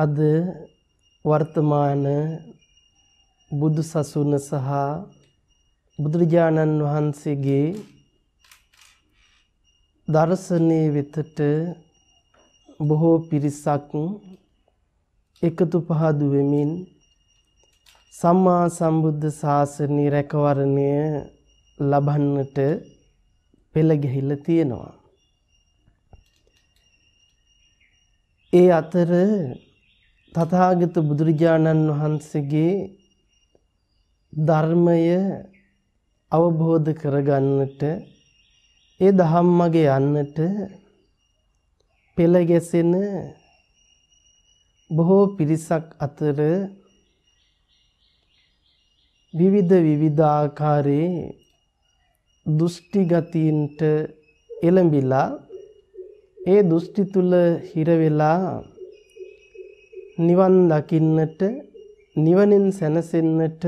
අද වර්තමාන බුදු සසුන සහ බුදුරජාණන් වහන්සේගේ දර්ශනයේ වෙතට බොහෝ පිරිසක් එකතු පහදු වෙමින් සම්මා සම්බුද්ධ ශාසනය රැකවරණය ලබන්නට පෙළ ගැහිලා තියෙනවා. ඒ අතර තථාගත බුදුරජාණන් වහන්සේගේ ධර්මය අවබෝධ කරගන්නට ඒ ධම්මගේ යන්නට පෙළ ගැසෙන බොහෝ පිරිසක් අතර විවිධ විවිධාකාරයේ දුෂ්ටි ගතියින්ට එළඹිලා ඒ දුෂ්ටි තුල හිර වෙලා නිවන් දකින්නට නිවනෙන් සැනසෙන්නට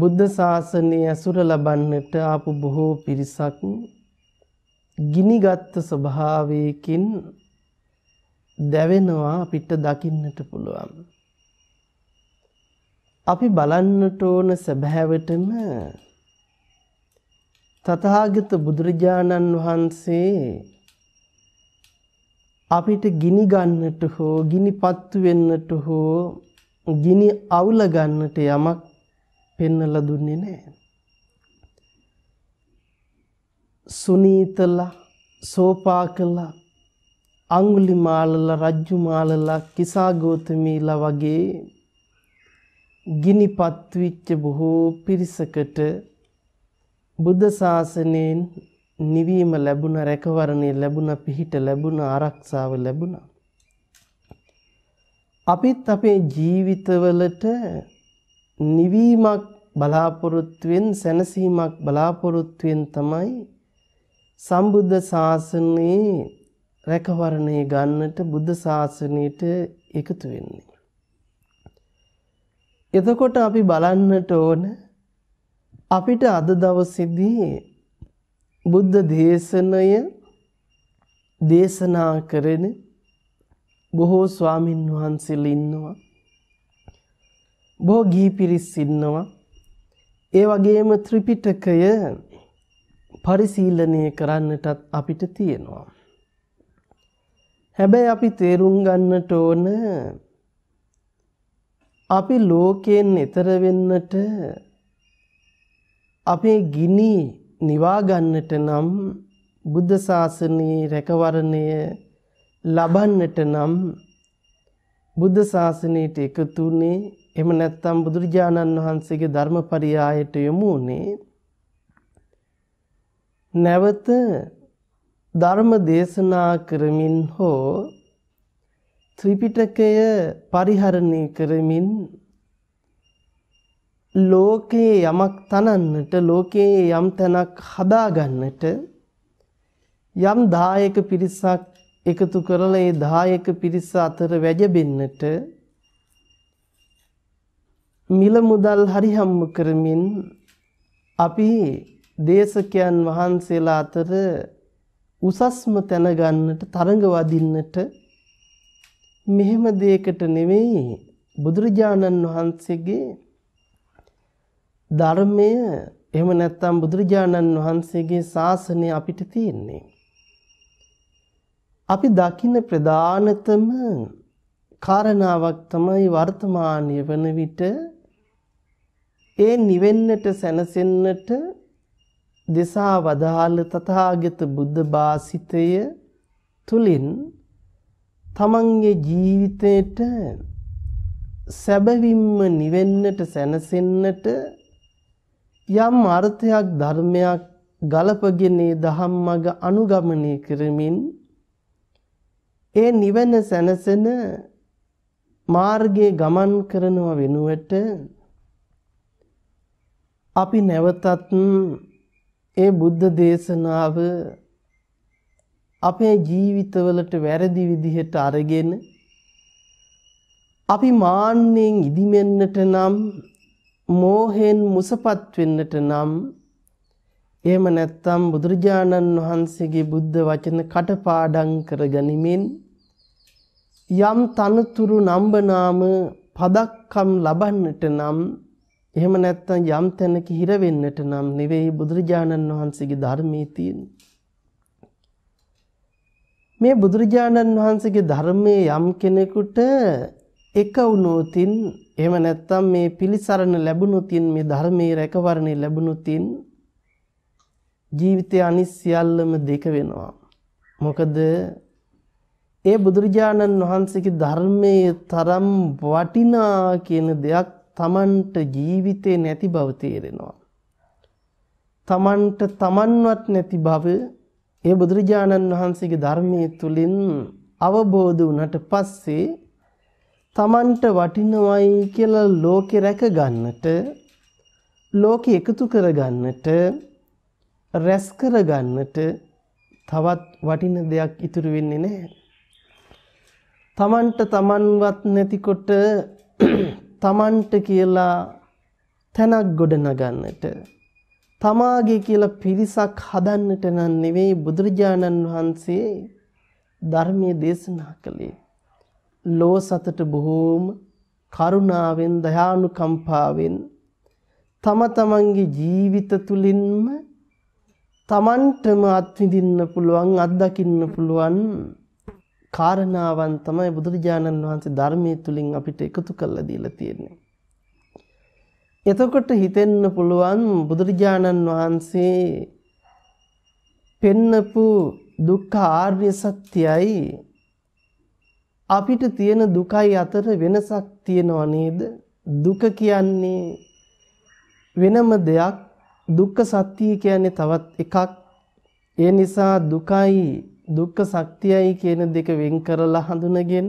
බුද්ධ ශාසනයේ ඇසුර ලබන්නට ආපු බොහෝ පිරිසක් ගිනිගත් ස්වභාවයකින් දැවෙනවා අපිට දකින්නට පුළුවන්. අපි බලන්නට ඕන සැබෑවටම තථාගත බුදුරජාණන් වහන්සේ අපිට ගිනි ගන්නට හෝ ගිනිපත්තු වෙන්නට හෝ ගිනි අවුල ගන්නට යමක් පෙන්වලා දුන්නේ නැහැ. සුනීතලා සෝපාකලා අඟුලිමාලලා රජ්ජුමාලලා කිසాగෝතමීලා වගේ ගිනිපත් වෙච්ච බොහෝ පිරිසකට බුද්ධ ශාසනයෙන් නිවීම ලැබුණ රැකවරණය ලැබුණ පිහිට ලැබුණ ආරක්ෂාව ලැබුණ. අපිත් අපේ ජීවිතවලට නිවීමක් බලාපොරොත්තුවෙන් සැනසීමක් බලාපොරොත්තුවෙන් තමයි සම්බුද්ධ ශාසනයේ රැකවරණය ගන්නට බුද්ධ ශාසනයට එකතු වෙන්නේ. එතකොට අපි බලන්නට ඕන අපිට අද දවසේදී බුද්ධ දේශනය දේශනා කරන බොහෝ ස්වාමින් වහන්සේලා ඉන්නවා. බොහෝ ගිහි පිරිස් ඉන්නවා. ඒ වගේම ත්‍රිපිටකය පරිශීලනය කරන්නටත් අපිට තියෙනවා. හැබැයි අපි තේරුම් ගන්නට ඕන අපි ලෝකයෙන් එතර වෙන්නට අපේ ගිනි නිවා ගන්නට නම් බුද්ධ ශාසනයේ රැකවරණය ලබන්නට නම් බුද්ධ ශාසනයට එකතුනේ එහෙම නැත්නම් බුදුරජාණන් වහන්සේගේ ධර්මපරියායට යොමු වුනේ නැවත ධර්ම දේශනා කරමින් හෝ ත්‍රිපිටකය පරිහරණය කරමින් ලෝකයේ යමක් තනන්නට ලෝකයේ යම් තැනක් හදාගන්නට යම් දායක පිරිසක් එකතු කරලා ඒ දායක පිරිස අතර වැජබෙන්නට මිල මුදල් හරි හම්බ කරමින් අපි දේශකයන් වහන්සේලා අතර උසස්ම තැන ගන්නට තරඟ වදින්නට මෙහෙම දෙයකට නෙමෙයි බුදුරජාණන් වහන්සේගේ ධර්මය එහෙම නැත්නම් බුදුරජාණන් වහන්සේගේ ශාසනය අපිට තියෙන්නේ. අපි දකින්න ප්‍රධානතම කාරණාවක් තමයි වර්තමානීය වන විට ඒ නිවෙන්නට සැනසෙන්නට දෙසා වදාළ තථාගත බුද්ධ භාසිතය තුලින් තමන්ගේ ජීවිතයට සැබවින්ම නිවෙන්නට සැනසෙන්නට යම් අර්ථයක් ධර්මයක් ගලපගෙන දහම් මඟ අනුගමනය කරමින් ඒ නිවන සැනසෙන මාර්ගයේ ගමන් කරනව වෙනුවට අපි නැවතත් ඒ බුද්ධ දේශනාව අපේ ජීවිතවලට වැරදි විදිහට අරගෙන අපි මාන්නෙන් ඉදිමෙන්නට නම් මෝහෙන් මුසපත් වෙන්නට නම් එහෙම නැත්නම් බුදුරජාණන් වහන්සේගේ බුද්ධ වචන කටපාඩම් කර ගනිමින් යම් තනතුරු නම්බනාම පදක්කම් ලබන්නට නම් එහෙම නැත්නම් යම් තැනක හිර වෙන්නට නම් නෙවෙයි බුදුරජාණන් වහන්සේගේ ධර්මයේ තියෙන්නේ මේ බුදුරජාණන් වහන්සේගේ ධර්මයේ යම් කෙනෙකුට එක වුණොතින් එහෙම නැත්නම් මේ පිළිසරණ ලැබුණොතින් මේ ධර්මයේ රැකවරණේ ලැබුණොතින් ජීවිතය අනිත් සියල්ලම දෙක වෙනවා. මොකද ඒ බුදුරජාණන් වහන්සේගේ ධර්මයේ තරම් වටිනා කියන දෙයක් Tamanට ජීවිතේ නැති බව තේරෙනවා. Tamanට Tamanවත් නැති බව ඒ බුදුරජාණන් වහන්සේගේ ධර්මයේ තුලින් අවබෝධ වුණාට පස්සේ තමන්ට වටිනවයි කියලා ලෝකෙ රැක ගන්නට ලෝකෙ එකතු කරගන්නට රැස් කරගන්නට තවත් වටින දෙයක් ඉතුරු වෙන්නේ නැහැ. තමන්ට තමන්වත් නැතිකොට තමන්ට කියලා තැනක් ගොඩනගන්නට තමාගේ කියලා පිරිසක් හදන්නට නම් නෙවෙයි බුදුරජාණන් වහන්සේ ධර්මයේ දේශනා කළේ. ලෝ සතට බොහෝම කරුණාවෙන් දයානුකම්පාවෙන් තම තමන්ගේ ජීවිත තුලින්ම තමන්ටම අත්විඳින්න පුළුවන් අත්දකින්න පුළුවන් කාරණාවන් තමයි බුදුරජාණන් වහන්සේ ධර්මයේ තුලින් අපිට එකතු කරලා දීලා තියෙන්නේ. එතකොට හිතෙන්න පුළුවන් බුදුරජාණන් වහන්සේ පෙන්නපු දුක්ඛ ආර්ය සත්‍යයයි අපිට තියෙන දුකයි අතර වෙනසක් තියෙනව නේද? දුක කියන්නේ වෙනම දෙයක්. දුක්ඛ සත්‍ය කියන්නේ තවත් එකක්. ඒ නිසා දුකයි දුක්ඛ සත්‍යයි කියන දෙක වෙන් කරලා හඳුනගෙන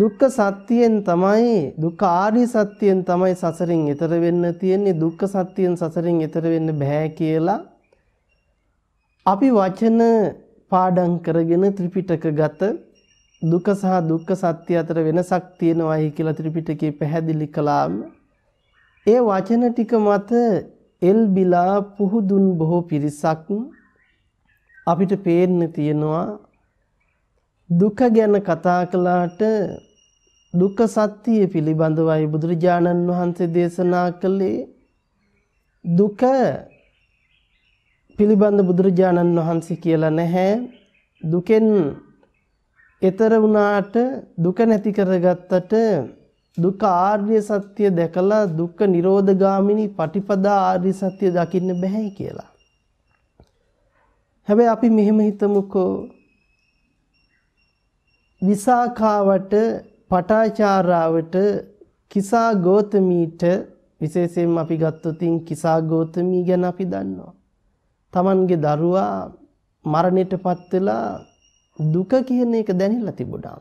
දුක්ඛ සත්‍යයෙන් තමයි දුක්ඛ ආර්ය සත්‍යයෙන් තමයි සසරින් එතර වෙන්න තියෙන්නේ දුක්ඛ සත්‍යයෙන් සසරින් එතර වෙන්න බෑ කියලා අපි වචන පාඩම් කරගෙන ත්‍රිපිටකගත දුක සහ දුක්ඛ සත්‍ය අතර වෙනසක් තියෙනවායි කියලා ත්‍රිපිටකේ පැහැදිලි කළාම ඒ වචන ටික මත එල්බිලා පුහුදුන් බොහෝ පිරිසක් අපිට පේන්න තියෙනවා දුක ගැන කතා කළාට දුක්ඛ සත්‍ය පිළිබඳවයි බුදුරජාණන් වහන්සේ දේශනා කළේ දුක පිළිබඳ බුදුරජාණන් වහන්සේ කියලා නැහැ දුකෙන් ඊතර වුණාට දුක නැති කරගත්තට දුක ආර්ය සත්‍ය දැකලා දුක්ඛ නිරෝධගාමිනී පටිපදා ආර්ය සත්‍ය දකින්න බෑයි කියලා. හැබැයි අපි මෙහෙම හිතමුකෝ විසාඛාවට පටාචාරාවට කිසා ගෝතමීට විශේෂයෙන් අපි ගත්තොතින් කිසා ගෝතමී ගැන අපි දන්නවා. Tamange දරුවා මරණයටපත් වෙලා දුක කියන එක දැනෙලා තිබුණා.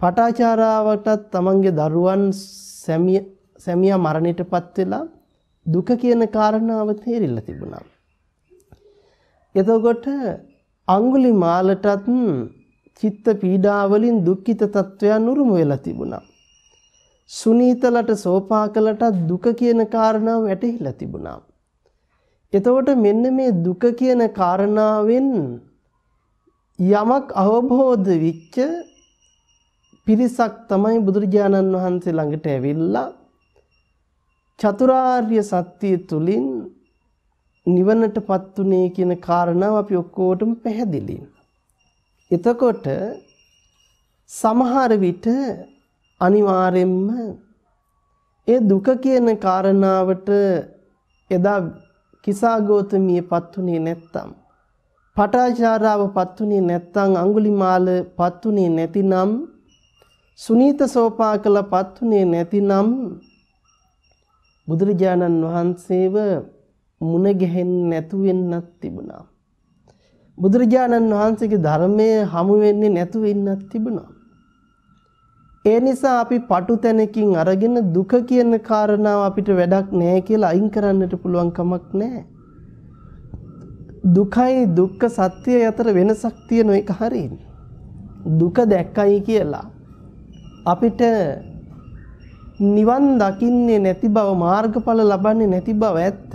පටාචාරාවටත් තමන්ගේ දරුවන් සැමියා මරණයටපත් වෙලා දුක කියන කාරණාව තේරිලා තිබුණා. එතකොට අඟුලිමාලටත් චිත්ත පීඩාවලින් දුක්ඛිත තත්වයන් උරුම වෙලා තිබුණා. සුනීතලට සෝපාකලට දුක කියන කාරණාව වැටහිලා තිබුණා. එතකොට මෙන්න මේ දුක කියන කාරණාවෙන් යමක් අවබෝධ වෙච්ච පිරිසක් තමයි බුදුරජාණන් වහන්සේ ළඟට ඇවිල්ලා චතුරාර්ය සත්‍යය තුලින් නිවනටපත් උනේ කියන කාරණාව අපි ඔක්කොටම පැහැදිලි. එතකොට සමහර විට අනිවාර්යෙන්ම ඒ දුක කියන කාරණාවට එදා කිසා ගෞතමියපත් උනේ නැත්තම් පටාචාරාව පත්තුනේ නැත්නම් අඟුලිමාල පත්තුනේ නැතිනම් සුනීත සෝපාකල පත්තුනේ නැතිනම් බුදුරජාණන් වහන්සේව මුණ ගැහෙන්නේ නැතු වෙන්නත් තිබුණා. බුදුරජාණන් වහන්සේගේ ධර්මය හමු වෙන්නේ නැතු වෙන්නත් තිබුණා. ඒ නිසා අපි පටු තැනකින් අරගෙන දුක කියන කාරණාව අපිට වැඩක් නැහැ කියලා අයින් කරන්නට පුළුවන් කමක් නැහැ. දුකයි දුක්ඛ සත්‍යය අතර වෙනසක් තියෙන එක හරියන්නේ. දුක දැක්කයි කියලා අපිට නිවන් දකින්නේ නැති බව මාර්ගඵල ලබන්නේ නැති බව ඇත්ත.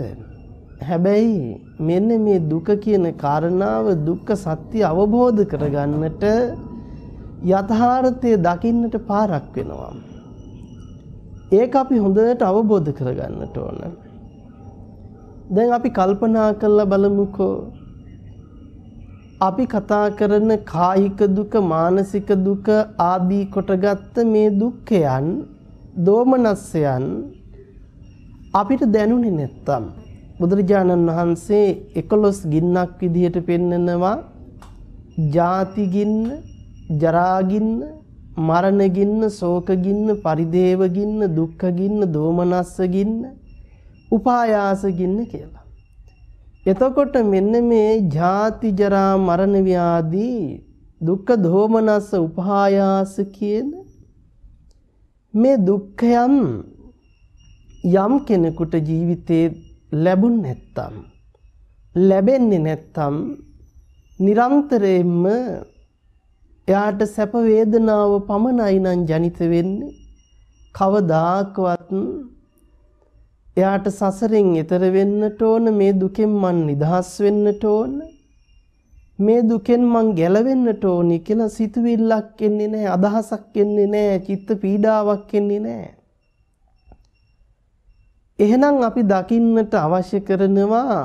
හැබැයි මෙන්න මේ දුක කියන කාරණාව දුක්ඛ සත්‍ය අවබෝධ කරගන්නට යථාර්ථය දකින්නට පාරක් වෙනවා. ඒක අපි හොඳට අවබෝධ කරගන්නට ඕනේ. දැන් අපි කල්පනා කරලා බලමුකෝ අපි කතා කරන කායික දුක මානසික දුක ආදී කොටගත්ත මේ දුක්ඛයන් දෝමනස්යන් අපිට දැනුනේ නැත්තම් බුදුරජාණන් වහන්සේ 11 ගින්නක් විදිහට පෙන්නනවා ජාති ගින්න ජරා ගින්න මරණ ගින්න ශෝක ගින්න පරිදේව ගින්න දුක්ඛ ගින්න දෝමනස්ස ගින්න උපායාසගින්න කියලා. එතකොට මෙන්න මේ ජාති ජරා මරණ ව්‍යාධි දුක්ඛ දෝමනස උපායාස කියන මේ දුක්ඛයන් යම් කෙනෙකුට ජීවිතේ ලැබුණ නැත්තම් ලැබෙන්නේ නැත්තම් නිරන්තරයෙන්ම එයාට සැප වේදනාව පමණයි නම් ජනිත වෙන්නේ කවදාකවත් එයාට සසරෙන් එතර වෙන්නට ඕන මේ දුකෙන් මං නිදහස් වෙන්නට ඕන මේ දුකෙන් මං ගැලවෙන්නට ඕනි කියලා සිතුවිල්ලක් එන්නේ නැහැ අදහසක් එන්නේ නැහැ චිත්ත පීඩාවක් එන්නේ නැහැ එහෙනම් අපි දකින්නට අවශ්‍ය කරනවා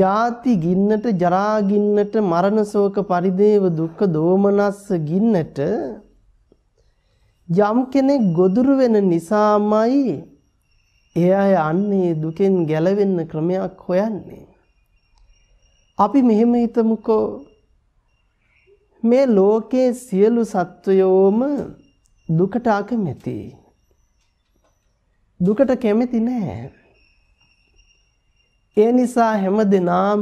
ජාති ගින්නට ජරා ගින්නට මරණ ශෝක පරිදේව දුක්ඛ දෝමනස්ස ගින්නට යම් කෙනෙක් ගොදුරු වෙන නිසාමයි ඒ අය අන්නේ දුකෙන් ගැලවෙන්න ක්‍රමයක් හොයන්නේ. අපි මෙහෙම හිතමුකෝ මේ ලෝකයේ සියලු සත්වයෝම දුකට අකමැති. දුකට කැමති නැහැ. ඒ නිසා හැම දිනාම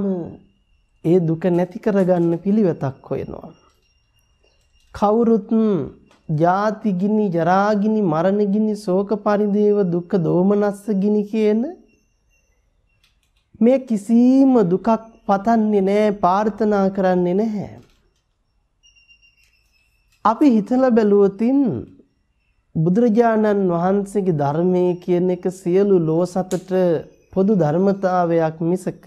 ඒ දුක නැති කරගන්න පිළිවෙතක් හොයනවා. කවුරුත් ජාති ගිනි ජරා ගිනි මරණ ගිනි ශෝක පරිදේව දුක්ඛ දෝමනස්ස ගිනි කියන මේ කිසිම දුකක් පතන්නේ නැහැ ප්‍රාර්ථනා කරන්නේ නැහැ අපි හිතලා බැලුවොතින් බුදුරජාණන් වහන්සේගේ ධර්මයේ කියන එක සියලු ලෝසතට පොදු ධර්මතාවයක් මිසක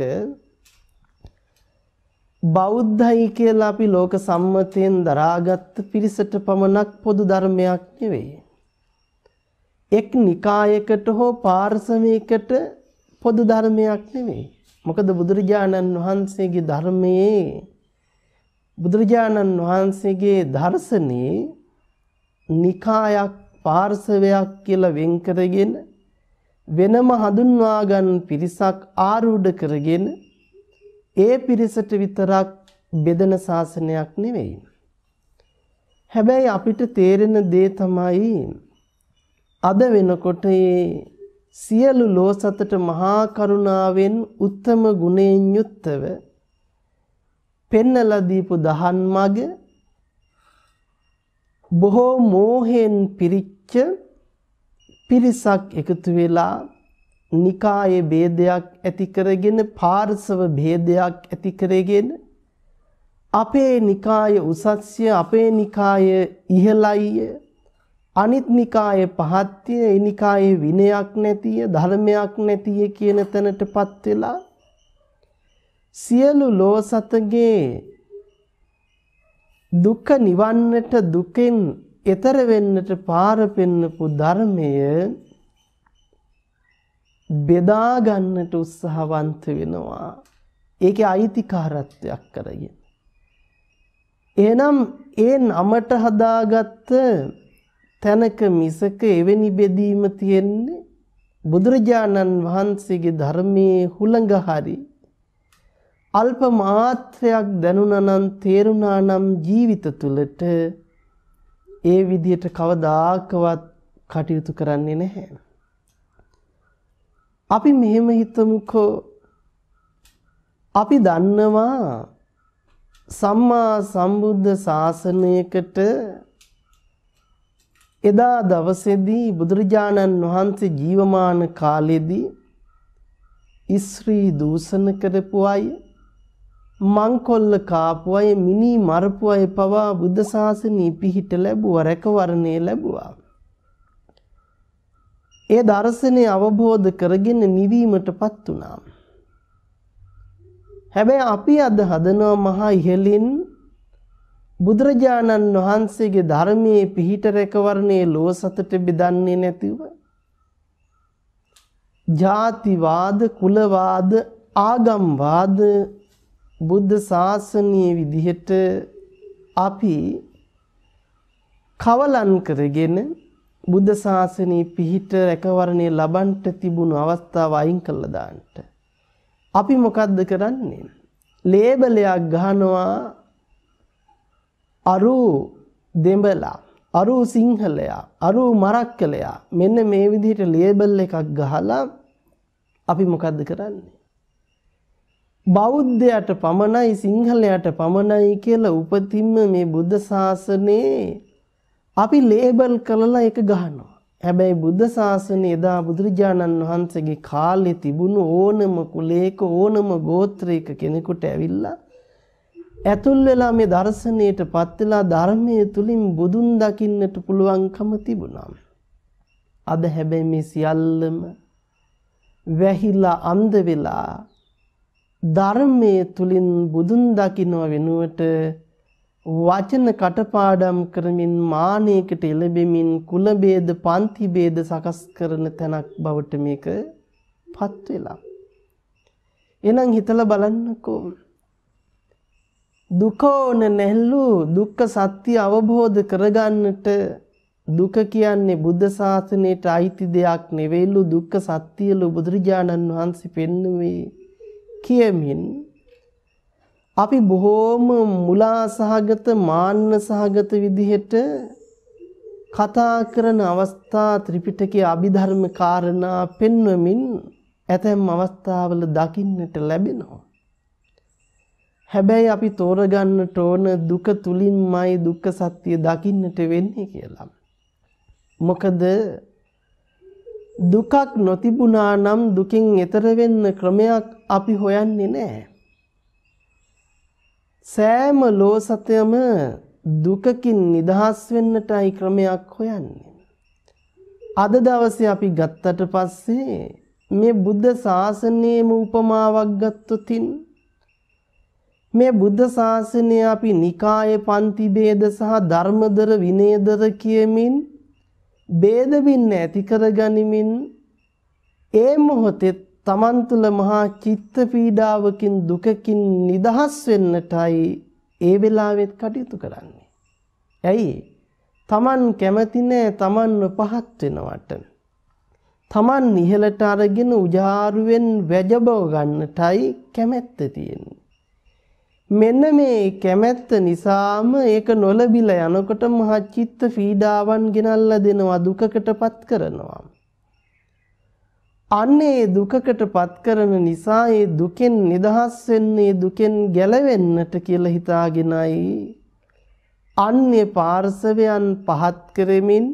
බෞද්ධයි කියලා අපි ලෝක සම්මතයෙන් දරාගත් පිරිසට පමණක් පොදු ධර්මයක් නෙවෙයි. එක් නිකායකට හෝ පාර්ශවයකට පොදු ධර්මයක් නෙවෙයි. මොකද බුදුරජාණන් වහන්සේගේ ධර්මයේ බුදුරජාණන් වහන්සේගේ දර්ශනේ නිකායක් පාර්ශවයක් කියලා වෙන් කරගෙන වෙනම හඳුන්වා ගන්න පිරිසක් ආරූඪ කරගෙන ඒ පිරිසට විතරක් බෙදෙන ශාසනයක් නෙවෙයි. හැබැයි අපිට තේරෙන දේ තමයි අද වෙනකොට සියලු ලෝසතට මහා කරුණාවෙන් උත්තම ගුණයෙන් යුක්තව පෙන්නලා දීපු දහන් මග බොහෝ මෝහයෙන් පිරිච්ච පිරිසක් එකතු වෙලා නිකායේ ભેදයක් ඇති කරගෙන පාර්ශව ભેදයක් ඇති කරගෙන අපේ නිකාය උසස්ය අපේ නිකාය ඉහළයි අනිත් නිකාය පහත්ය ඒ නිකායේ විනයක් නැතිය ධර්මයක් නැතිය කියන තැනටපත් වෙලා සියලු ලෝසතගේ දුක නිවන්නට දුකෙන් එතර වෙන්නට පාර පෙන්නපු ධර්මය බෙදා ගන්නට උත්සාහවන්ත වෙනවා. ඒකේ අයිතිකාරත්වයක් කරගෙන. එහෙනම් ඒ නමට හදාගත්ත තැනක මිසක එවැනි බෙදීම තියෙන්නේ බුදුරජාණන් වහන්සේගේ ධර්මයේ හුළඟ හරි අල්ප මාත්‍රයක් දැනුණා නම් තේරුණා නම් ජීවිත තුලට ඒ විදියට කවදාකවත් කටයුතු කරන්නේ නැහැ. අපි මෙහෙම හිතමුකෝ අපි දන්නවා සම්මා සම්බුද්ධ ශාසනයකට එදා දවසේදී බුදුරජාණන් වහන්සේ ජීවමාන කාලෙදී ඉස්ත්‍රී දූෂණ කරපු අය මංකොල්ල කාපු අය මිනි මරපු අය පවා බුද්ධ ශාසනය පිහිට ලැබුවා රැකවරණය ලැබුවා ඒ දර්ශනය අවබෝධ කරගෙන නිවීමටපත් වුණා. හැබැයි අපි අද හදනවා මහා ඉහළින් බුදුරජාණන් වහන්සේගේ ධර්මයේ පිහිට රැකවරණයේ ලෝ සතට බෙදන්නේ නැතිව ජාතිවාද කුලවාද ආගම්වාද බුද්ධ ශාසනීය විදිහට අපි කවලන් කරගෙන බුද්ධ ශාසනයේ පිහිට රැකවරණය ලබන්ට තිබුණු අවස්ථාව අයින් කළා දාන්න. අපි මොකද්ද කරන්නේ? ලේබලයක් ගහනවා අරු දෙඹලා අරු සිංහලයා අරු මරක්කලයා මෙන්න මේ විදිහට ලේබල් එකක් ගහලා අපි මොකද්ද කරන්නේ? බෞද්ධයට පමණයි සිංහලයට පමණයි කියලා උපතින්ම මේ බුද්ධ ශාසනයේ අපි ලේබල් කරලා ඒක ගහනවා. හැබැයි බුද්ධ ශාසනය එදා බුදුරජාණන් වහන්සේගේ කාලේ තිබුණු ඕනම කුලයක ඕනම ගෝත්‍රයක කෙනෙකුට ඇවිල්ලා ඇතුල් වෙලා මේ දර්ශනීයට පත් වෙලා ධර්මයේ තුලින් බුදුන් දකින්නට පුළුවන්කම තිබුණා. අද හැබැයි මේ සියල්ලම වැහිලා අන්ධ වෙලා ධර්මයේ තුලින් බුදුන් දකින්න වෙනුවට වචන කටපාඩම් කරමින් මානෙකට එළඹෙමින් කුල ભેද පන්ති ભેද සකස් කරන තැනක් බවට මේකපත් වෙලා එහෙනම් හිතලා බලන්නකෝ දුකෝන නැල්ලු දුක්ඛ සත්‍ය අවබෝධ කරගන්නට දුක කියන්නේ බුද්ධ ශාසනයට අයිති දෙයක් නෙවෙයිලු දුක්ඛ සත්‍යලු බුදුරජාණන් වහන්සේ පෙන්වුවේ කියමින් අපි බොහෝම මුලා සහගත මාන්න සහගත විදිහට කතා කරන අවස්ථා ත්‍රිපිටකයේ අභිධර්ම කාරණා පෙන්වමින් ඇතැම් අවස්ථාවල දකින්නට ලැබෙනවා. හැබැයි අපි තෝරගන්නට ඕන දුක තුලින්මයි දුක්ඛ සත්‍ය දකින්නට වෙන්නේ කියලා. මොකද දුකක් නොතිබුණා නම් දුකින් එතර වෙන්න ක්‍රමයක් අපි හොයන්නේ නැහැ. සෑම ලෝසතයම දුකකින් නිදහස් වෙන්නටයි ක්‍රමයක් හොයන්නේ. අද දවසේ අපි ගත්තට පස්සේ මේ බුද්ධ ශාසනයේම උපමාවක් ගත්තොතින් මේ බුද්ධ ශාසනය අපි නිකාය පන්ති ભેද සහ ධර්මදර විනයදර කියමින් ભેද වින්න ඇති කරගනිමින් ඒ මොහොතෙත් තමන් තුළ මහා චිත්ත පීඩාවකින් දුකකින් නිදහස් වෙන්නටයි ඒ වෙලාවෙත් කටයුතු කරන්නේ. ඇයි? තමන් කැමති නෑ තමන්ව පහත් වෙනවට. තමන් ඉහළට අරගෙන උජාරුවෙන් වැජබව ගන්නටයි කැමැත්ත තියෙන්නේ. මෙන්න මේ කැමැත්ත නිසාම ඒක නොලබිලා යනකොට මහා චිත්ත පීඩාවන් ගෙනල්ලා දෙනවා දුකකටපත් කරනවා. අන්නේ දුකකට පත් කරන නිසා ඒ දුකෙන් නිදහස් වෙන්නේ දුකෙන් ගැලවෙන්නට කියලා හිතාගෙනයි අන්නේ පාර්ශවයන් පහත් කරමින්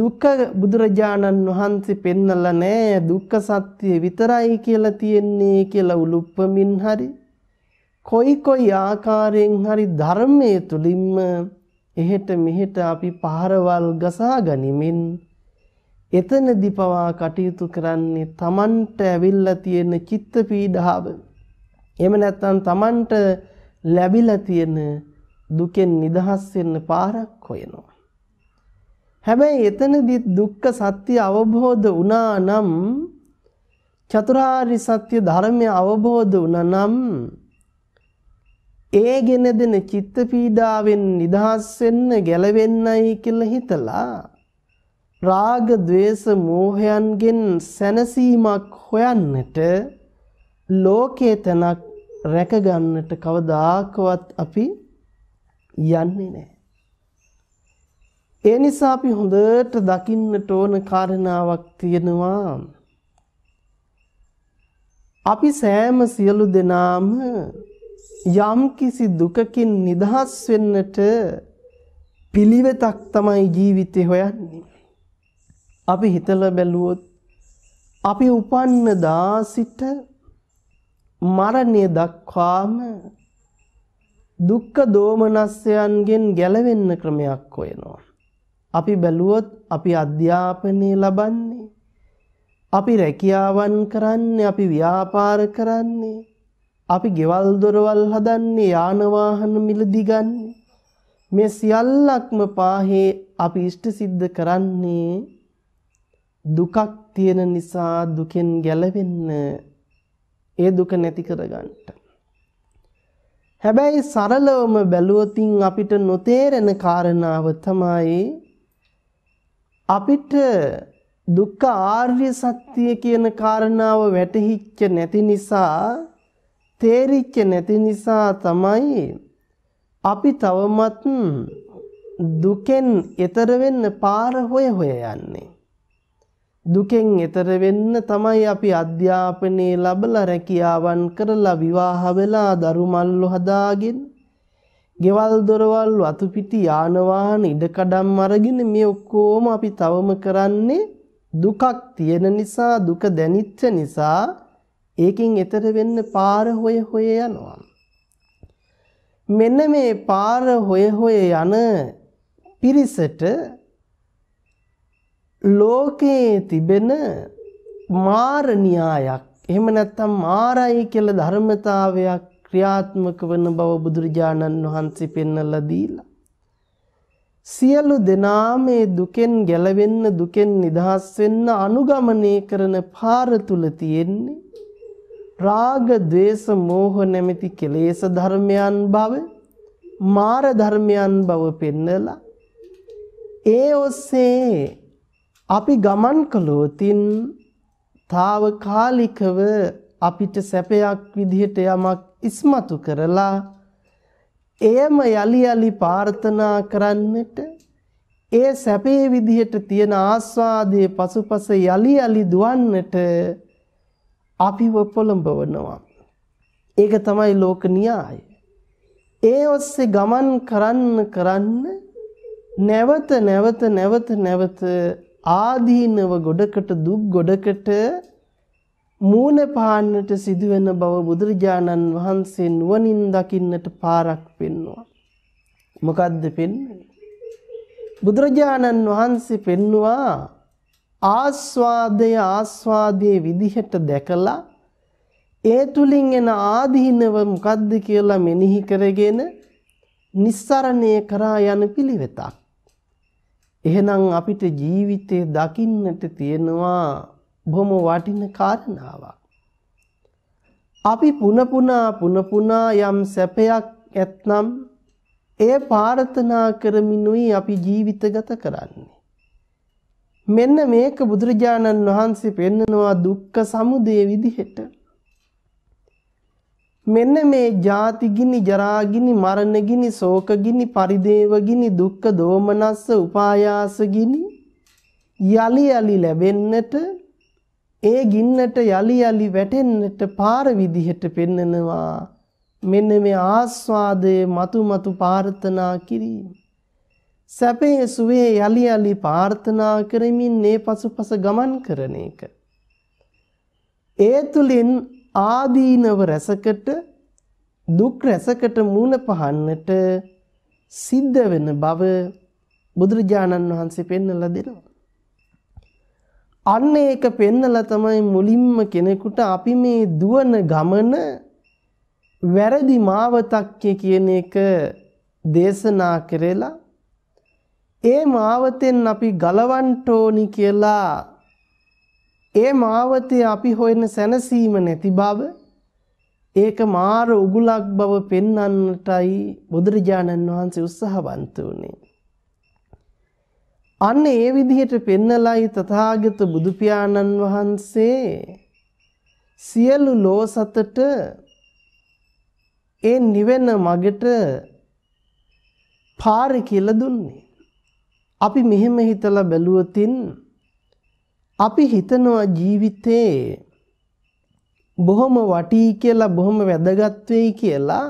දුක බුදුරජාණන් වහන්සේ පෙන්නලා නෑ දුක්ඛ සත්‍ය විතරයි කියලා තියෙන්නේ කියලා උලුප්පමින් හරි කොයි කොයි ආකාරයෙන් හරි ධර්මයේ තුලින්ම එහෙට මෙහෙට අපි පාරවල් ගසා ගනිමින් එතනදි පවා කටයුතු කරන්නේ Tamanට ඇවිල්ලා තියෙන චිත්ත පීඩාව. එහෙම නැත්නම් Tamanට ලැබිලා තියෙන දුකෙන් නිදහස් වෙන්න පාරක් හොයනවා. හැබැයි එතනදි දුක්ඛ සත්‍ය අවබෝධ වුණා නම් චතුරාර්ය සත්‍ය ධර්මය අවබෝධ වුණා නම් ඒ ගෙනදෙන චිත්ත පීඩාවෙන් නිදහස් වෙන්න ගැලවෙන්නයි කියලා හිතලා රාග ద్వේස මෝහයන්ගෙන් සැනසීමක් හොයන්නට ලෝකේ තනක් රැක ගන්නට කවදාකවත් අපි යන්නේ නැහැ. ඒ නිසා අපි හොඳට දකින්නට ඕන කාරණාවක් තියෙනවා. අපි සෑම සියලු දෙනාම යම් කිසි දුකකින් නිදහස් වෙන්නට පිළිවෙතක් තමයි ජීවිතේ හොයන්නේ. අපි හිතලා බැලුවොත් අපි උපන්න දා සිට මරණය දක්වාම දුක්ඛ දෝමනස්යන්ගෙන් ගැලවෙන්න ක්‍රමයක් හොයනවා. අපි බැලුවොත් අපි අධ්‍යාපනය ලබන්නේ අපි රැකියාවන් කරන්නේ අපි ව්‍යාපාර කරන්නේ අපි ගෙවල් දොරවල් හදන්නේ යාන වාහන මිලදී ගන්න මේ සියල්ලක්ම පාහේ අපි ඉෂ්ට සිද්ධ කරන්නේ දුකක් තියෙන නිසා දුකෙන් ගැලවෙන්න ඒ දුක නැති කරගන්න. හැබැයි සරලවම බැලුවොතින් අපිට නොතේරෙන කාරණාව තමයි අපිට දුක්ඛ ආර්ය සත්‍ය කියන කාරණාව වැටහිච්ච නැති නිසා තේරිච්ච නැති නිසා තමයි අපි තවමත් දුකෙන් එතර වෙන්න පාර හොය හොය යන්නේ දුකෙන් එතර වෙන්න තමයි අපි අධ්‍යාපනයේ ලැබලා රැකියාවන් කරලා විවාහ වෙලා දරුමල්ලු හදාගෙන ගෙවල් දොරවල් වතුපිටි යාන වාහන ඉඩකඩම් අරගෙන මේ ඔක්කොම අපි තවම කරන්නේ දුකක් තියෙන නිසා දුක දැනිච්ච නිසා ඒකෙන් එතර වෙන්න පාර හොය හොය යනවා මෙන්න මේ පාර හොය හොය යන පිරිසට ලෝකයේ තිබෙන මාර න්‍යායක් එහෙම නැත්නම් මාරයි කියලා ධර්මතාවයක් ක්‍රියාත්මක වන බව බුදුරජාණන් වහන්සේ පෙන්වලා දීලා සියලු දෙනා මේ දුකෙන් ගැලවෙන්න දුකෙන් නිදහස් වෙන්න අනුගමනය කරන පාර තුල තියෙන්නේ රාග ద్వේස මෝහ නැමැති කෙලෙස් ධර්මයන් බව මාර ධර්මයන් බව පෙන්නලා ඒ ඔස්සේ අපි ගමන් කළොතින් తాවකාලිකව අපිට සැපයක් විදිහට යමක් ඉස්මතු කරලා එයම යලි යලි ප්‍රාර්ථනා කරන්නට ඒ සැපේ විදිහට තියෙන ආස්වාදයේ පසුපස යලි යලි දුවන්නට අපිව පොළඹවනවා. ඒක තමයි ලෝක න්‍යාය. ඒ ඔස්සේ ගමන් කරන්න කරන්න නැවත නැවත නැවත නැවත ආදීනව ගොඩකට දුක් ගොඩකට මූණ පාන්නට සිදුවෙන බව බුදුරජාණන් වහන්සේ නුවණින් දකින්නට පාරක් පෙන්වුවා. මොකද්ද පෙන්වන්නේ? බුදුරජාණන් වහන්සේ පෙන්වුවා ආස්වාදය ආස්වාදයේ විදිහට දැකලා ඒ තුලින් එන ආදීනව මොකද්ද කියලා මෙනෙහි කරගෙන නිස්සරණය කරා යන පිළිවෙතක්. එහෙනම් අපිට ජීවිතේ දකින්නට තියෙනවා බොහොම වටින කාරණාවක්. අපි පුනපුනා පුනපුනා යම් සැපයක් ඇත්නම් ඒ ප්‍රාර්ථනා කරමිනුයි අපි ජීවිත ගත කරන්නේ. මෙන්න මේක බුදුරජාණන් වහන්සේ පෙන්නනවා දුක්ඛ සමුදය විදිහට. මෙන්න මේ ජාති ගිනි ජරා ගිනි මරණ ගිනි ශෝක ගිනි පරිදේව ගිනි දුක්ඛ දෝමනස්ස උපායාස ගිනි යලි යලි ලැබෙන්නට ඒ ගින්නට යලි යලි වැටෙන්නට පාර විදිහට පෙන්නනවා මෙන්න මේ ආස්වාදයේ మతు మతు ප්‍රාර්ථනා කිරීම සැපේ සුවේ යලි යලි ප්‍රාර්ථනා කරමින් මේ පසුපස ගමන් කරන එක ඒ තුලින් ආදීනව රසකට දුක් රසකට මූණ පහන්නට සිද්ධ වෙන බව බුදුරජාණන් වහන්සේ පෙන්වලා දෙනවා. අන්න ඒක පෙන්වලා තමයි මුලින්ම කෙනෙකුට අපි මේ දුවන ගමන වැරදි මාවතක් කියන එක දේශනා කරලා ඒ මාවතෙන් අපි ගලවන්න ඕනි කියලා ඒ මාවතේ අපි හොයන සැනසීම නැති බව ඒක මාර උගුලක් බව පෙන්වන්නටයි බුදුරජාණන් වහන්සේ උත්සාහවන්ත වුණේ. අන්න ඒ විදිහට පෙන්නලයි තථාගත බුදු පියාණන් වහන්සේ සියලු ලෝ සතට ඒ නිවෙන මගට පාර කියලා දුන්නේ. අපි මෙහෙම හිතලා බැලුවොතින් අපි හිතනවා ජීවිතේ බොහොම වටී කියලා බොහොම වැදගත් වෙයි කියලා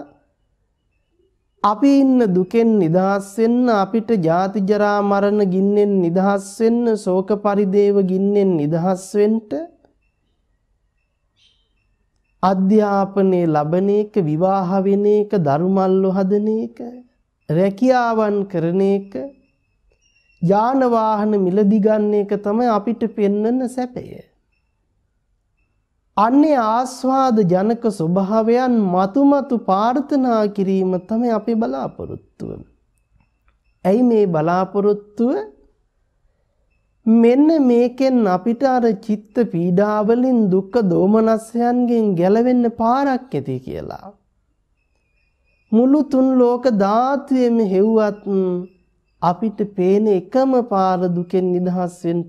අපි ඉන්න දුකෙන් නිදහස් වෙන්න අපිට ජාති ජරා මරණ ගින්නෙන් නිදහස් වෙන්න ශෝක පරිදේව ගින්නෙන් නිදහස් වෙන්න අධ්‍යාපනයේ ලබන එක විවාහ වෙන එක ධර්මල්ලු හදන එක රැකියාවන් කරන එක යාන වාහන මිලදි ගන්න එක තමයි අපිට පෙන්වන සැපය. අන්නේ ආස්වාද ජනක ස්වභාවයන් මතුමතු ප්‍රාර්ථනා කිරීම තමයි අපේ බලාපොරොත්තුව. ඇයි මේ බලාපොරොත්තුව? මෙන්න මේකෙන් අපිට අර චිත්ත පීඩාවලින් දුක්ඛ දෝමනස්යන්ගෙන් ගැලවෙන්න පාරක් ඇති කියලා. මුළු තුන් ලෝක ධාතුවේම හෙව්වත් අපිට පේන එකම පාර දුකෙන් නිදහස් වෙන්න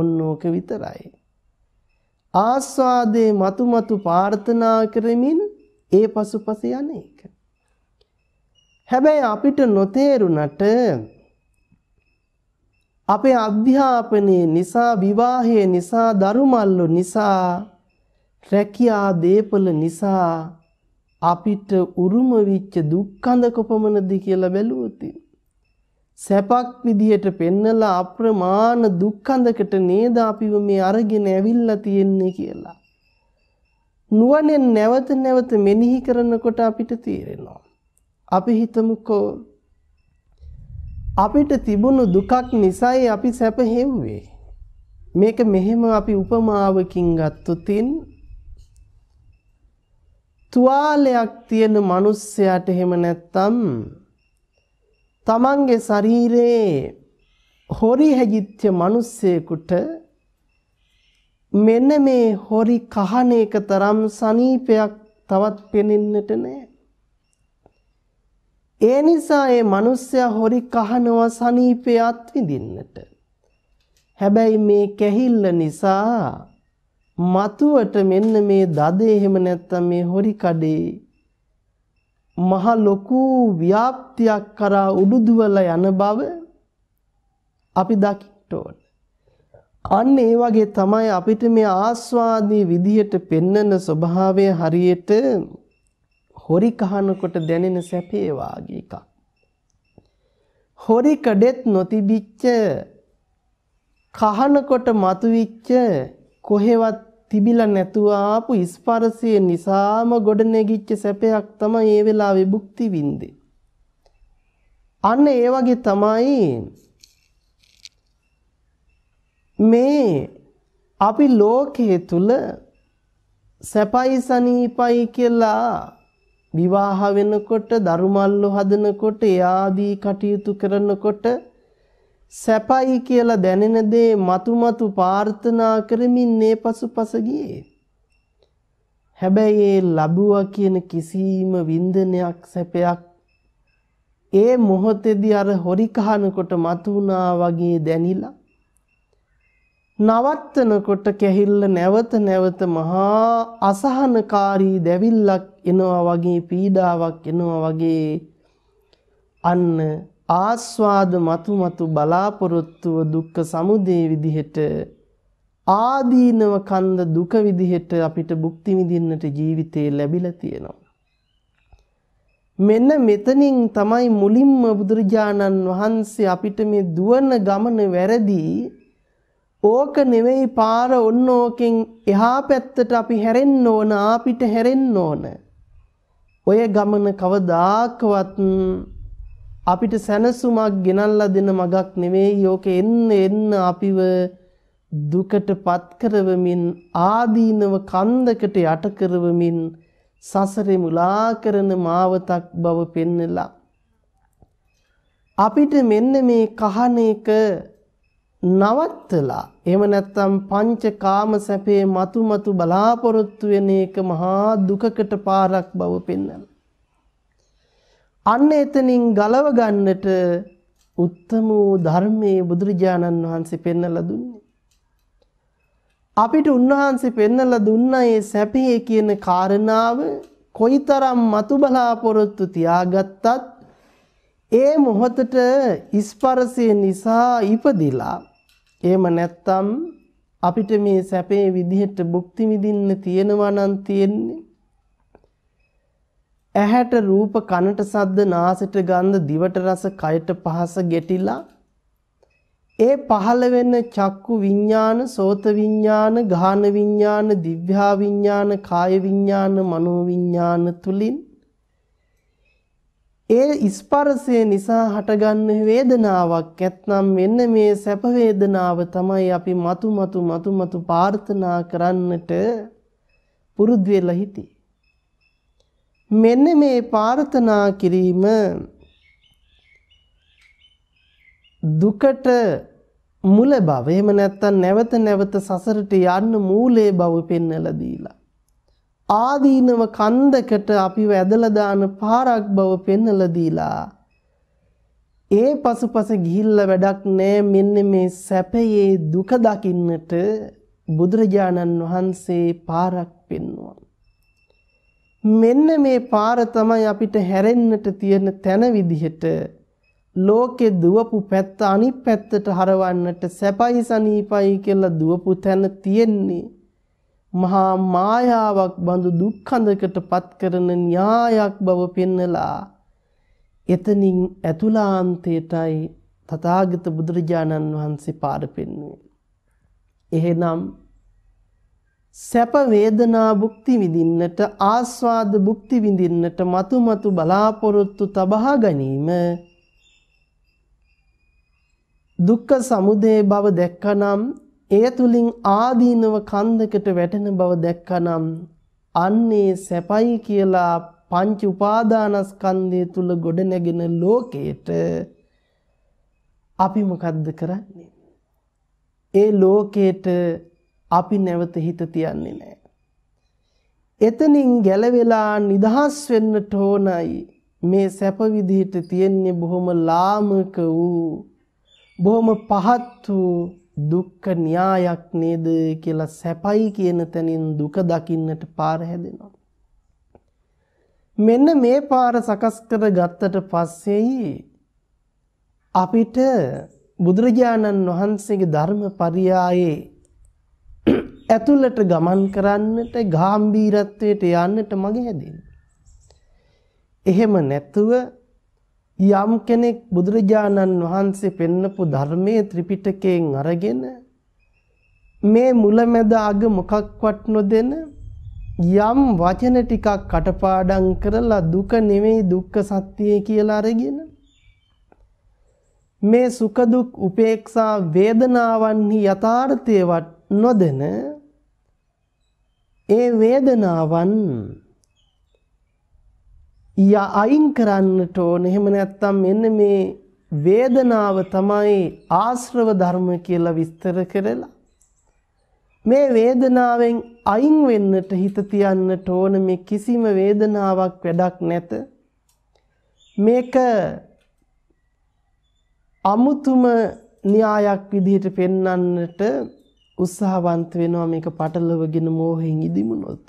ඕනෝක විතරයි. ආස්වාදේ මතු මතු ප්‍රාර්ථනා කරමින් ඒ පසුපස යන එක. හැබැයි අපිට නොතේරුණට අපේ අධ්‍යාපනයේ නිසා විවාහය නිසා දරුමල්ලු නිසා රැකියා දේපල නිසා අපිට උරුම විච්ච දුක්ඛඳ කොපමණද කියලා බැලුවොතින් සැපක් විදියට පෙන්නලා අප්‍රමාණ දුක්ඛඳකට නේද අපිව මේ අරගෙන ඇවිල්ලා තියෙන්නේ කියලා. නුවණෙන් නැවත නැවත මෙනෙහි කරනකොට අපිට තේරෙනවා. අපි හිතමුකෝ අපිට තිබුණු දුකක් නිසායි අපි සැප හෙව්වේ. මේක මෙහෙම අපි උපමාවකින් ගත්තොතින් තුවාලයක් තියෙන මිනිස්සයාට එහෙම නැත්තම් තමන්ගේ ශරීරයේ හොරි හැදිච්ච මිනිස්සෙකුට මෙන්න මේ හොරි කහන එක තරම් සනීපයක් තවත් පෙනෙන්නට නෑ. ඒ නිසා ඒ මිනිස්සයා හොරි කහනවා සනීපේ අත්විඳින්නට. හැබැයි මේ කැහිල්ල නිසා මතුවට මෙන්න මේ දදේ එහෙම නැත්තම් මේ හොරි කඩේ මහ ලොකු ව්‍යාප්තියක් කරා උඩුදුවලා යන බව අපි දකිට ඕන. අන්න ඒ වගේ තමයි අපිට මේ ආස්වාදී විදියට පෙන්නන ස්වභාවය හරියට හොරි කහනකොට දැනෙන සැපේ වාගේ එකක්. හොරි කඩෙත් නොතිබිච්ච කහනකොට මතුවිච්ච කොහෙවත් තිබිලා නැතුව ආපු ස්පර්ශය නිසාම ගොඩනැගිච්ච සැපයක් තමයි ඒ වෙලාවේ භුක්ති විඳේ. අන්න ඒ වගේ තමයි මේ අපි ලෝකයේ තුල සැපයි සනීපයි කියලා විවාහ වෙනකොට දරුමල්ලු හදනකොට ඒ ආදී කටයුතු කරනකොට සැපයි කියලා දැනෙන දේ මතුමතු ප්‍රාර්ථනා කරමින් මේ පසුපස ගියේ. හැබැයි ඒ ලැබුවා කියන කිසිම වින්දනයක් සැපයක් ඒ මොහොතේදී අර හොරි කහනකොට මතුණා වගේ දැනිලා නවත්තනකොට කැහිල්ල නැවත නැවත මහා අසහනකාරී දැවිල්ලක් එනවා වගේ පීඩාවක් එනවා වගේ අන්න ආස්වාද මතු මතු බලාපොරොත්තුව දුක්ඛ සමුදය විදිහට ආදීනව කන්ද දුක විදිහට අපිට භුක්ති විඳින්නට ජීවිතේ ලැබිලා තියෙනවා. මෙන්න මෙතනින් තමයි මුලින්ම බුදුරජාණන් වහන්සේ අපිට මේ දුවන ගමන වැරදි ඕක නෙවෙයි පාර ඔන්න ඕකෙන් එහා පැත්තට අපි හැරෙන්න ඕන අපිට හැරෙන්න ඕන ඔය ගමන කවදාකවත් අපිට සැනසුමක් ගෙනල්ලා දෙන මගක් නෙවෙයි ඕක එන්න එන්න අපිව දුකටපත් කරවමින් ආදීනව කන්දකට යට කරවමින් සසරේ මුලා කරන මාවතක් බව පෙන්නලා අපිට මෙන්න මේ කහන එක නවත්තලා එහෙම නැත්නම් පංචකාම සැපේ මතු මතු බලාපොරොත්තු වෙන එක මහා දුකකට පාරක් බව පෙන්නලා අන්න එතනින් ගලව ගන්නට උත්තම වූ ධර්මයේ බුදුරජාණන් වහන්සේ පෙන්වලා දුන්නේ. අපිට උන්වහන්සේ පෙන්වලා දුන්න මේ සැපේ කියන කාරණාව කොයිතරම් මතු බලාපොරොත්තු තියාගත්තත් ඒ මොහොතට ස්පර්ශය නිසා ඉපදිලා එහෙම නැත්තම් අපිට මේ සැපේ විදිහට භුක්ති විඳින්න තියෙනවා නම් තියෙන්නේ ඇහැට රූප කනට සද්ද නාසයට ගන්ධ දිවට රස කයට පහස ගැටිලා ඒ පහළ වෙන චක්කු විඥාන සෝත විඥාන ගාහන විඥාන දිව්‍යා විඥාන කාය විඥාන මනෝ විඥාන තුලින් ඒ ස්පර්ශය නිසා හටගන්න වේදනාවක් ඇත්නම් මෙන්න මේ සැප වේදනාව තමයි අපි මතු මතු මතු මතු ප්‍රාර්ථනා කරන්නට පුරුදු වෙලා හිටියේ මෙන්න මේ ප්‍රාර්ථනා කිරීම දුකට මුල බව එහෙම නැත්නම් නැවත නැවත සසරට යන්න මූලයේ බව පෙන්වලා දීලා ආදීනව කන්දකට අපිව ඇදලා දාන පාරක් බව පෙන්වලා දීලා ඒ පසුපස ගිහිල්ලා වැඩක් නෑ මෙන්න මේ සැපයේ දුක දකින්නට බුදුරජාණන් වහන්සේ පාරක් පෙන්වුවා මෙන්න මේ පාර තමයි අපිට හැරෙන්නට තියෙන තැන විදිහට ලෝකේ දුවපු පැත්ත අනිත් පැත්තට හරවන්නට සැපයි සනීපයි කියලා දුවපු තැන තියෙන්නේ මහා මායාවක් බඳු දුක්ඛඳකටපත් කරන න්‍යායක් බව පෙන්නලා එතනින් ඇතුලාන්තයටයි තථාගත බුදුරජාණන් වහන්සේ පාර පෙන්වුවේ එහෙනම් සැප වේදනා භුක්ති විඳින්නට ආස්වාද භුක්ති විඳින්නට మతు మతు බලාපොරොත්තු තබා ගැනීම දුක්ඛ සමුදය බව දැක්කනම් එය තුලින් ආදීනව කන්දකට වැටෙන බව දැක්කනම් අන්නේ සැපයි කියලා පංච උපාදානස්කන්ධය තුල ගොඩ නැගෙන ලෝකයට අපි මොකද්ද කරන්නේ? ඒ ලෝකයට අපි නැවත හිත තියන්නේ නැහැ. එතනින් ගැලවෙලා නිදහස් වෙන්නට ඕනයි. මේ සැප විදිහට තියෙන්නේ බොහොම ලාමක වූ බොහොම පහත් වූ දුක්ඛ න්‍යායක් නේද කියලා සැපයි කියන තැනින් දුක දකින්නට පාර හැදෙනවා. මෙන්න මේ පාර සකස් කර ගත්තට පස්සෙයි අපිට බුදුරජාණන් වහන්සේගේ ධර්ම පරියායේ ඇතුළට ගමන් කරන්නට ගාම්භීරත්වයට යන්නට මගේ හැදෙන. එහෙම නැතුව යම් කෙනෙක් බුදුරජාණන් වහන්සේ පෙන්නපු ධර්මයේ ත්‍රිපිටකයෙන් අරගෙන මේ මුලැමැද අග මොකක්වත් නොදෙන යම් වචන ටිකක් කටපාඩම් කරලා දුක නෙවෙයි දුක්ඛ සත්‍යය කියලා අරගෙන මේ සුඛ දුක් උපේක්ෂා වේදනාවන්හි යථාර්ථයවත් නොදෙන ඒ වේදනාවන් යා අයින් කරන්නට ඕන එහෙම නැත්නම් මෙන්න මේ වේදනාව තමයි ආශ්‍රව ධර්ම කියලා විස්තර කරලා මේ වේදනාවෙන් අයින් වෙන්නට හිත තියන්නට ඕන මේ කිසිම වේදනාවක් වැඩක් නැත මේක අමුතුම න්‍යායක් විදිහට පෙන්වන්නට උත්සාහවන්ත වෙනවා මේක පටලවගෙන මෝහයෙන් ඉදිමුනොත්.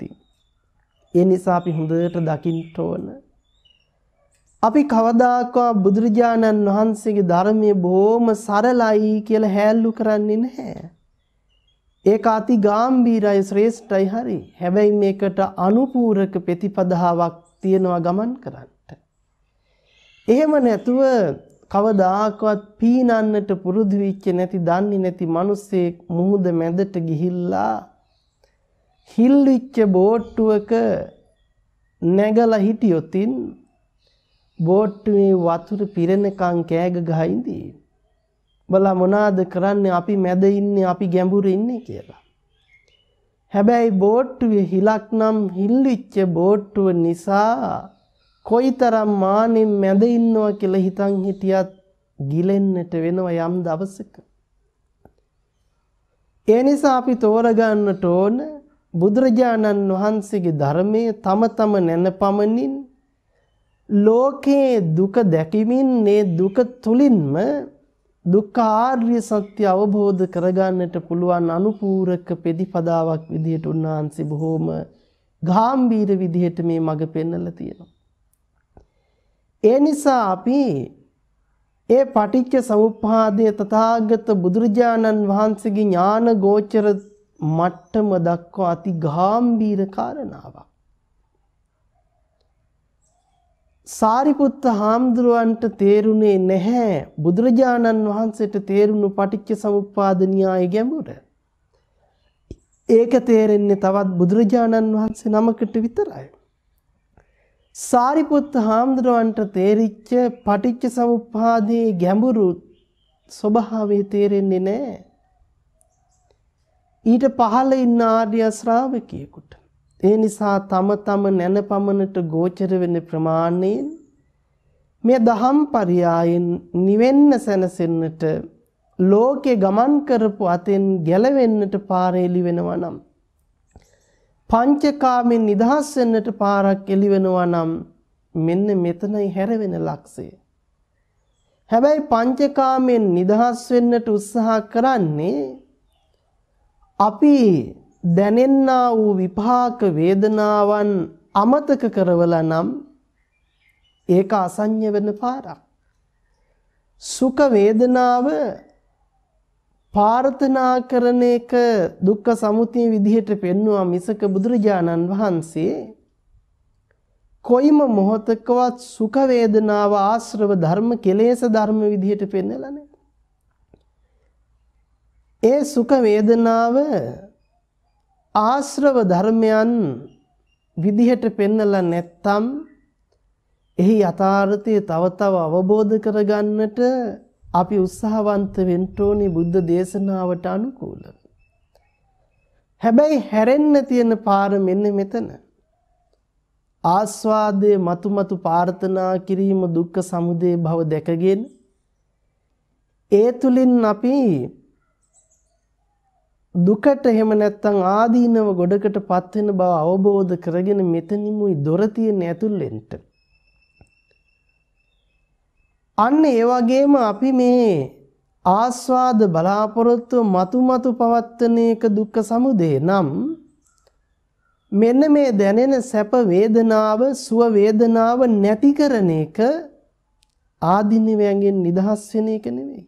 ඒ නිසා අපි හොඳට දකින්න ඕන. අපි කවදාකවත් බුදුරජාණන් වහන්සේගේ ධර්මයේ බොහොම සරලයි කියලා හැල්ලු කරන්නේ නැහැ. ඒක අති ගැඹීරයි ශ්‍රේෂ්ඨයි හරි. හැබැයි මේකට අනුපූරක ප්‍රතිපදාවක් තියනවා ගමන් කරන්නට. එහෙම නැතුව කවදාකවත් පීනන්නට පුරුදු වෙච්ච නැති දන්නේ නැති මිනිස්සෙක් මුහුද මැදට ගිහිල්ලා හිල් වෙච්ච බෝට්ටුවක නැගලා හිටියොතින් බෝට්ටුවේ වතුර පිරෙනකන් කෑග ගහින්දී බලා මොනාද කරන්නේ අපි මැද ඉන්නේ අපි ගැඹුරු ඉන්නේ කියලා. හැබැයි බෝට්ටුවේ හිලක් නම් හිල්විච්ච බෝට්ටුව නිසා කොයිතරම් මානින් මැද ඉන්නවා කියලා හිතන් හිටියත් ගිලෙන්නට වෙනවා යම් දවසක. ඒ නිසා අපි තෝරගන්නට ඕන බුදුරජාණන් වහන්සේගේ ධර්මයේ තම තම නැනපමණින් ලෝකේ දුක දැකීමෙන් මේ දුක තුලින්ම දුක්ඛ ආර්ය සත්‍ය අවබෝධ කරගන්නට පුළුවන් අනුපූරක ප්‍රතිපදාවක් විදිහට උන්වහන්සේ බොහෝම ගාම්භීර විදිහට මේ මඟ පෙන්වලා තියෙනවා. ඒ නිසා අපි ඒ පටිච්ච සමුප්පාදය තථාගත බුදුරජාණන් වහන්සේගේ ඥාන ගෝචර මට්ටම දක්වා අති ගාම්භීර කාරණාවක්. සාරිපුත්ත හාමුදුරුවන්ට තේරුණේ නැහැ බුදුරජාණන් වහන්සේට තේරුණු පටිච්ච සමුප්පාද න්‍යාය ගැඹුර. ඒක තේරෙන්නේ තවත් බුදුරජාණන් වහන්සේ නමකට විතරයි. සාරිපුත් හාමුදුරුවන්ට තේරිච්ච පටිච්ච සමුප්පාදයේ ගැඹුරු ස්වභාවය තේරෙන්නේ නැහැ. ඊට පහළ ඉන්න ආර්ය ශ්‍රාවකයෙකුට. ඒ නිසා තම තම නැනපමණට ගෝචර වෙන ප්‍රමාණයෙන් මේ දහම් පරයයන් නිවෙන්න සැනසෙන්නට ලෝකේ ගමන් කරපු අතෙන් ගැලවෙන්නට පාරේලි වෙනවා නම් පංචකාමෙන් නිදහස් වෙන්නට පාරක් එළිවෙනවා නම් මෙන්න මෙතනයි හැරවෙන ලක්ෂය. හැබැයි පංචකාමෙන් නිදහස් වෙන්නට උත්සාහ කරන්නේ අපි දැනෙන්නා වූ විපාක වේදනාවන් අමතක කරවලා නම් ඒක අසඤ්ඤ වෙන පාරක්. සුඛ වේදනාව ප්‍රාර්ථනා කරන එක දුක්ඛ සමුතිය විදිහට පෙන්වුවා මිසක බුදුරජාණන් වහන්සේ කොයිම මොහතකවත් සුඛ වේදනාව ආශ්‍රව ධර්ම කෙලෙස් ධර්ම විදිහට පෙන්වලා නැහැ. ඒ සුඛ වේදනාව ආශ්‍රව ධර්මයන් විදිහට පෙන්වලා නැත්තම් එහි යථාර්ථය තව තව අවබෝධ කරගන්නට අපි උත්සාහවන්ත වෙන්න ඕනේ බුද්ධ දේශනාවට අනුකූලව. හැබැයි හැරෙන්න තියෙන පාර මෙන්න මෙතන. ආස්වාදයේ මතුමතු ප්‍රාර්ථනා කිරීම දුක්ඛ සමුදය භව දැකගෙන ඒ තුලින් අපි දුකට එහෙම නැත්නම් ආදීනව ගොඩකටපත් වෙන බව අවබෝධ කරගෙන මෙතනිමුයි දොර තියෙන ඇතුළෙන්ට අන්න ඒ වගේම අපි මේ ආස්වාද බලාපොරොත්තු මතු මතු පවත්තන එක දුක්ඛ සමුදය නම් මෙන්න මේ දැනෙන සැප වේදනාව සුව වේදනාව නැති කරන එක ආදීනවයන්ගෙන් නිදහස් වෙන එක නෙවෙයි.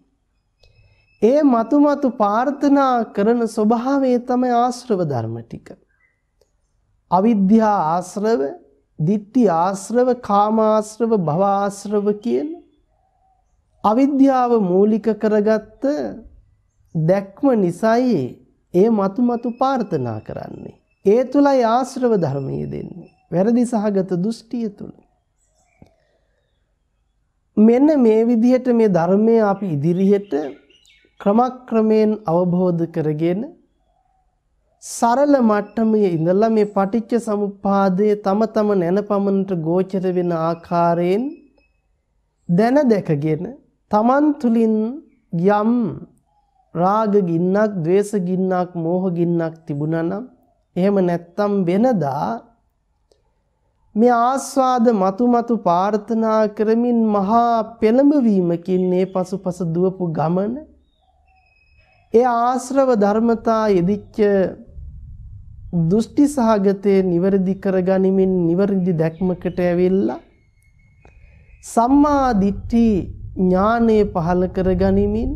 ඒ මතු මතු ප්‍රාර්ථනා කරන ස්වභාවය තමයි ආශ්‍රව ධර්ම ටික. අවිද්‍යා ආශ්‍රව, ditthi ආශ්‍රව, කාම ආශ්‍රව, භව ආශ්‍රව කියන අවිද්‍යාව මූලික කරගත්ත දැක්ම නිසයි ඒ මතු මතු පාර්ථනා කරන්නේ. ඒ තුළයි ආශ්‍රව ධර්මය දෙන්නේ. වැරදි සහගත දෘෂ්ටිය තුළ. මෙන්න මේ විදිහට මේ ධර්මය අපි ඉදිරියට ක්‍රමක්‍රමයෙන් අවබෝධ කරගෙන සරල මට්ටමේ ඉඳලා මේ පටිච්ච සමුප්පාදයේ තම තම නැනපමණට ගෝචර වෙන ආකාරයෙන් දැන දැකගෙන තමන් තුලින් යම් රාග ගින්නක්, ద్వේස ගින්නක්, මෝහ ගින්නක් තිබුණා නම් එහෙම නැත්තම් වෙනදා මේ ආස්වාද మతు మతు ප්‍රාර්ථනා කරමින් මහා පෙළඹවීමකින් මේ පසුපස දුවපු ගමන ඒ ආශ්‍රව ධර්මතා යෙදිච්ච දෘෂ්ටි සහගතේ නිවැරදි කරගනිමින් නිවැරදි දැක්මකට ඇවිල්ලා සම්මා දිට්ඨි ඥානය පහළ කරගනිමින්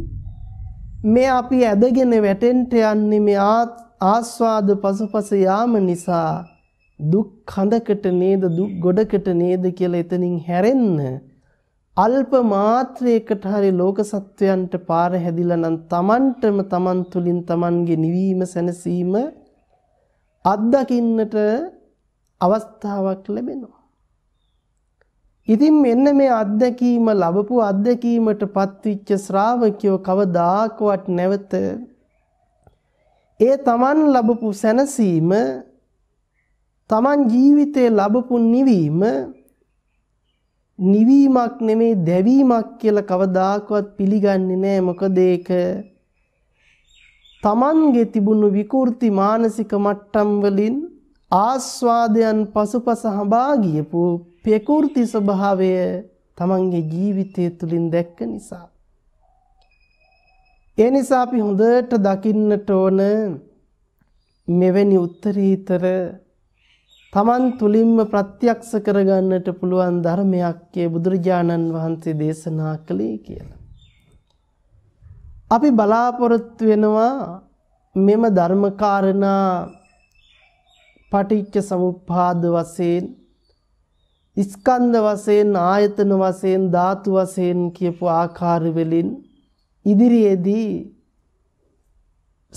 මේ අපි ඇදගෙන වැටෙන්ට යන්නේ මේ ආස්වාද පසුපස යාම නිසා දුක් කඳකට නේද දුක් ගොඩකට නේද කියලා එතනින් හැරෙන්න අල්ප මාත්‍රයකට හරි ලෝක සත්වයන්ට පාර හැදිලා නම් Tamanටම Taman තුලින් Tamanගේ නිවීම සැනසීම අත්දකින්නට අවස්ථාවක් ලැබෙනවා ඉතින් මෙන්න මේ අත්දැකීම ලැබපු අත්දැකීමට පත්විච්ච ශ්‍රාවකයෝ කවදාකවත් නැවත ඒ තමන් ලැබපු සැනසීම තමන් ජීවිතේ ලැබපු නිවීම නිවීමක් නෙමේ දැවීමක් කියලා කවදාකවත් පිළිගන්නේ නැහැ මොකද ඒක තමන්ගේ තිබුණු විකෘති මානසික මට්ටම් වලින් ආස්වාදයන් පසුපස හඹා ගියපු ප්‍රකෘති ස්වභාවය තමන්ගේ ජීවිතය තුළින් දැක්ක නිසා. ඒ නිසා අපි හොඳට දකින්නට ඕන මෙවැනි උත්තරීතර තමන් තුළින්ම ප්‍රත්‍යක්ෂ කරගන්නට පුළුවන් ධර්මයක් බුදුරජාණන් වහන්සේ දේශනා කළේ කියලා. අපි බලාපොරොත්තු වෙනවා මෙම ධර්මකාරණා පටිච්ච සමුප්පාද වශයෙන් ස්කන්ධ වශයෙන් ආයතන වශයෙන් ධාතු වශයෙන් කියපු ආකාර වලින් ඉදිරියේදී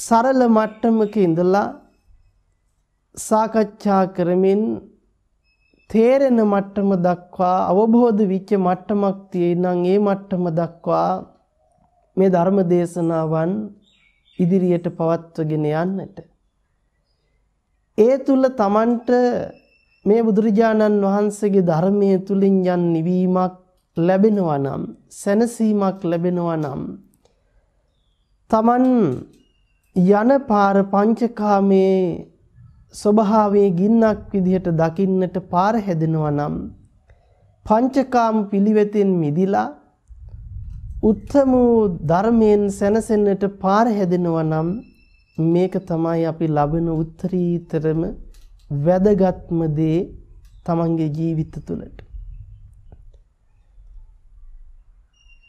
සරල මට්ටමක ඉඳලා සාකච්ඡා කරමින් තේරෙන මට්ටම දක්වා අවබෝධ විච්ච මට්ටමක් තියෙනනම් ඒ මට්ටම දක්වා මේ ධර්ම දේශනාවන් ඉදිරියට පවත්වගෙන යන්නට ඒ තුල Tamanට මේ බුදුරජාණන් වහන්සේගේ ධර්මයේ තුලින් යම් නිවීමක් ලැබෙනවා නම් සැනසීමක් ලැබෙනවා නම් තමන් යන පාර පංචකාමේ ස්වභාවයේ ගින්නක් විදිහට දකින්නට පාර හැදෙනවා නම් පංචකාම පිළිවෙතෙන් මිදිලා උත්තම ධර්මයෙන් සැනසෙන්නට පාර හැදෙනවා නම් මේක තමයි අපි ලබන උත්තරීතරම වැදගත්ම දේ තමන්ගේ ජීවිත තුළට.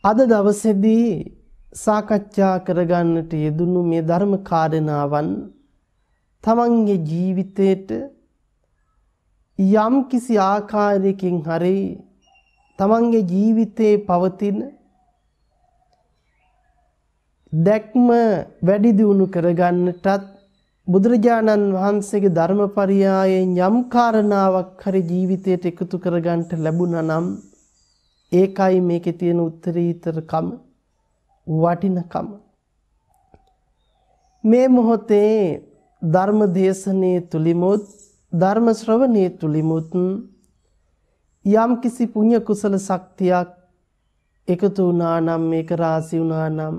අද දවසෙදී සාකච්ඡා කරගන්නට යෙදුණු මේ ධර්ම කාරණාවන් තමන්ගේ ජීවිතයට යම් කිසි ආකාරයකින් හරි තමන්ගේ ජීවිතයේ පවතින දැක්ම වැඩි දියුණු කරගන්නටත් බුදුරජාණන් වහන්සේගේ ධර්මපරියායෙන් යම් කාරණාවක් හරි ජීවිතයට එකතු කරගන්න ලැබුණා නම් ඒකයි මේකේ තියෙන උත්තරීතරකම වටිනකම මේ මොහොතේ ධර්ම දේශනේ තුලිමුත් ධර්ම ශ්‍රවණේ තුලිමුත් යම් කිසි පුණ්‍ය කුසල ශක්තියක් එකතු වුණා නම් මේක රාසි වුණා නම්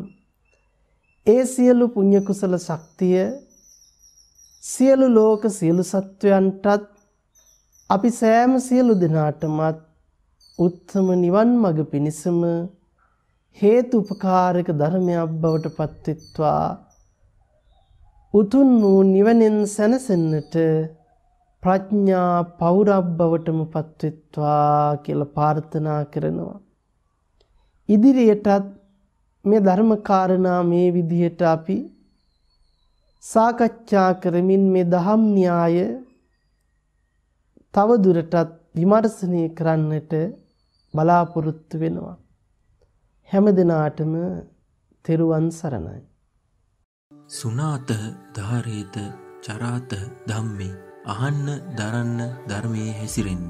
ඒ සියලු පුණ්‍ය කුසල ශක්තිය සියලු ලෝක සියලු සත්වයන්ටත් අපි සෑම සියලු දෙනාටමත් උත්තම නිවන් මඟ පිණිසම හේතු උපකාරක ධර්මයක් බවට පත්වෙත්වා උතුම් වූ නිවනෙන් සැනසෙන්නට ප්‍රඥා පෞරබ්බවටම පත්වෙත්වා කියලා ප්‍රාර්ථනා කරනවා. ඉදිරියටත් මේ ධර්ම කාරණා මේ විදිහට අපි සාකච්ඡා කරමින් මේ දහම් න්‍යාය තව දුරටත් විමර්ශනය කරන්නට බලාපොරොත්තු වෙනවා හැම දිනාටම තෙරුවන් සරණයි සුනාත ධාරේත චරාත ධම්මේ අහන්න දරන්න ධර්මයේ හැසිරෙන්න